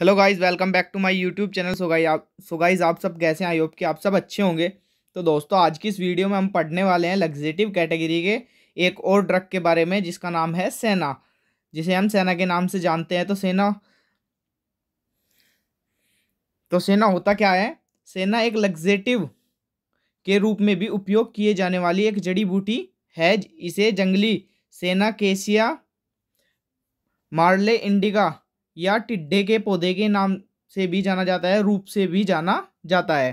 hello guys welcome back to my YouTube channel so आप so आप सब कैसे हैं आई होप कि आप सब अच्छे होंगे तो दोस्तों आज की इस वीडियो में हम पढ़ने वाले हैं लग्जेटिव कैटेगरी के एक और ड्रग के बारे में जिसका नाम है सेना जिसे हम सेना के नाम से जानते हैं तो सेना तो सेना होता क्या है सेना एक लग्जेटिव के रूप में भी उपयोग किए जाने वाली एक जड़ी बूटी है इसे जंगली सेना केसिया मार्ले इंडिका या टिड्डे के पौधे के नाम से भी जाना जाता है रूप से भी जाना जाता है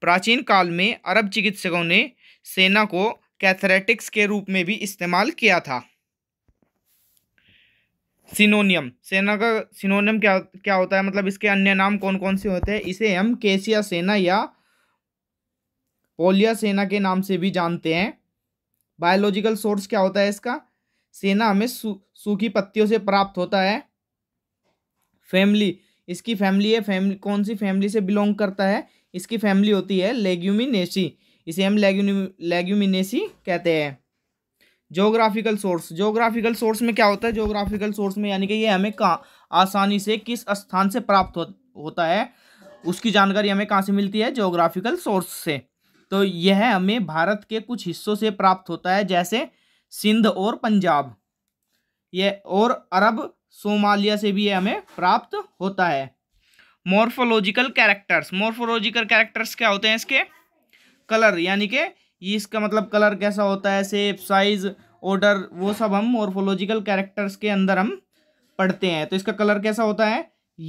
प्राचीन काल में अरब चिकित्सकों ने सेना को कैथरेटिक्स के रूप में भी इस्तेमाल किया था सिनोनियम सेना का सिनोनियम क्या क्या होता है मतलब इसके अन्य नाम कौन कौन से होते हैं इसे हम केसिया सेना या पोलिया सेना के नाम से भी जानते हैं बायोलॉजिकल सोर्स क्या होता है इसका सेना हमें सू सूखी पत्तियों से प्राप्त होता है फैमिली इसकी फैमिली है फैमिली कौन सी फैमिली से बिलोंग करता है इसकी फैमिली होती है लेग्यूमिनेसी इसे हम लेग्यूमिनेसी कहते हैं जोग्राफिकल सोर्स जोग्राफिकल सोर्स में क्या होता है जोग्राफिकल सोर्स में यानी कि ये हमें कहाँ आसानी से किस स्थान से प्राप्त हो, होता है उसकी जानकारी हमें कहाँ से मिलती है जोग्राफिकल सोर्स से तो यह हमें भारत के कुछ हिस्सों से प्राप्त होता है जैसे सिंध और पंजाब यह और अरब सोमालिया से भी हमें प्राप्त होता है मॉर्फोलॉजिकल कैरेक्टर्स मॉर्फोलॉजिकल कैरेक्टर्स क्या होते हैं इसके कलर यानी कि इसका मतलब कलर कैसा होता है सेप साइज ऑर्डर वो सब हम मॉर्फोलॉजिकल कैरेक्टर्स के अंदर हम पढ़ते हैं तो इसका कलर कैसा होता है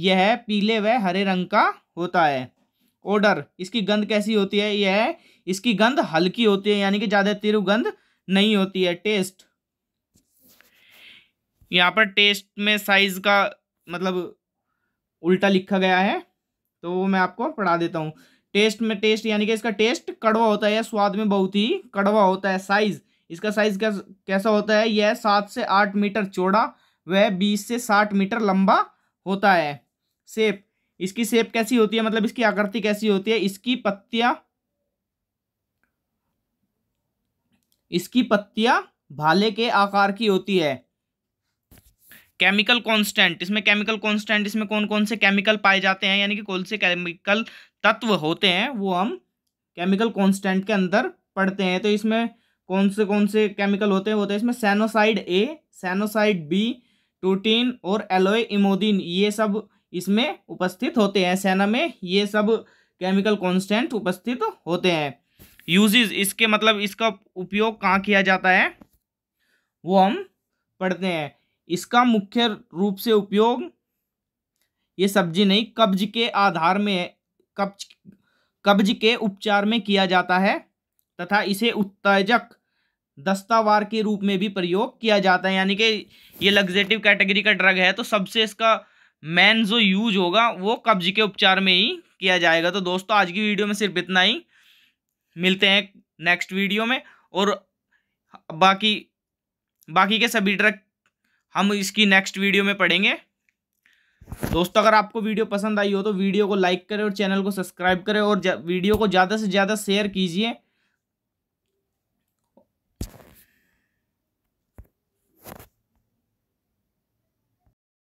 यह पीले व हरे रंग का होता है ऑर्डर इसकी गंध कैसी होती है यह इसकी गंध हल्की होती है यानी कि ज़्यादा तिरुगंध नहीं होती है टेस्ट यहाँ पर टेस्ट में साइज का मतलब उल्टा लिखा गया है तो वो मैं आपको पढ़ा देता हूँ टेस्ट में टेस्ट यानी कि इसका टेस्ट कड़वा होता है या स्वाद में बहुत ही कड़वा होता है साइज इसका साइज कैस, कैसा होता है यह सात से आठ मीटर चौड़ा वह बीस से साठ मीटर लंबा होता है सेप इसकी सेप कैसी होती है मतलब इसकी आकृति कैसी होती है इसकी पत्तियां इसकी पत्तियां भाले के आकार की होती है केमिकल कांस्टेंट इसमें केमिकल कांस्टेंट इसमें कौन कौन से केमिकल पाए जाते हैं यानी कि कौन से केमिकल तत्व होते हैं वो हम केमिकल कांस्टेंट के अंदर पढ़ते हैं तो इसमें कौन से कौन से केमिकल होते हैं होते हैं इसमें सैनोसाइड ए सैनोसाइड बी टूटीन और एलोए इमोदिन ये सब इसमें उपस्थित होते हैं सेना में ये सब केमिकल कॉन्स्टेंट उपस्थित होते हैं यूजेज इसके मतलब इसका उपयोग कहाँ किया जाता है वो हम पढ़ते हैं इसका मुख्य रूप से उपयोग ये सब्जी नहीं कब्ज के आधार में कब्ज कब्ज के उपचार में किया जाता है तथा इसे उत्तेजक दस्तावार के रूप में भी प्रयोग किया जाता है यानी कि ये लग्जेटिव कैटेगरी का ड्रग है तो सबसे इसका मेन जो यूज होगा वो कब्ज के उपचार में ही किया जाएगा तो दोस्तों आज की वीडियो में सिर्फ इतना ही मिलते हैं नेक्स्ट वीडियो में और बाकी बाकी के सभी ड्रग हम इसकी नेक्स्ट वीडियो में पढ़ेंगे दोस्तों अगर आपको वीडियो पसंद आई हो तो वीडियो को लाइक करें और चैनल को सब्सक्राइब करें और वीडियो को ज़्यादा से ज़्यादा शेयर कीजिए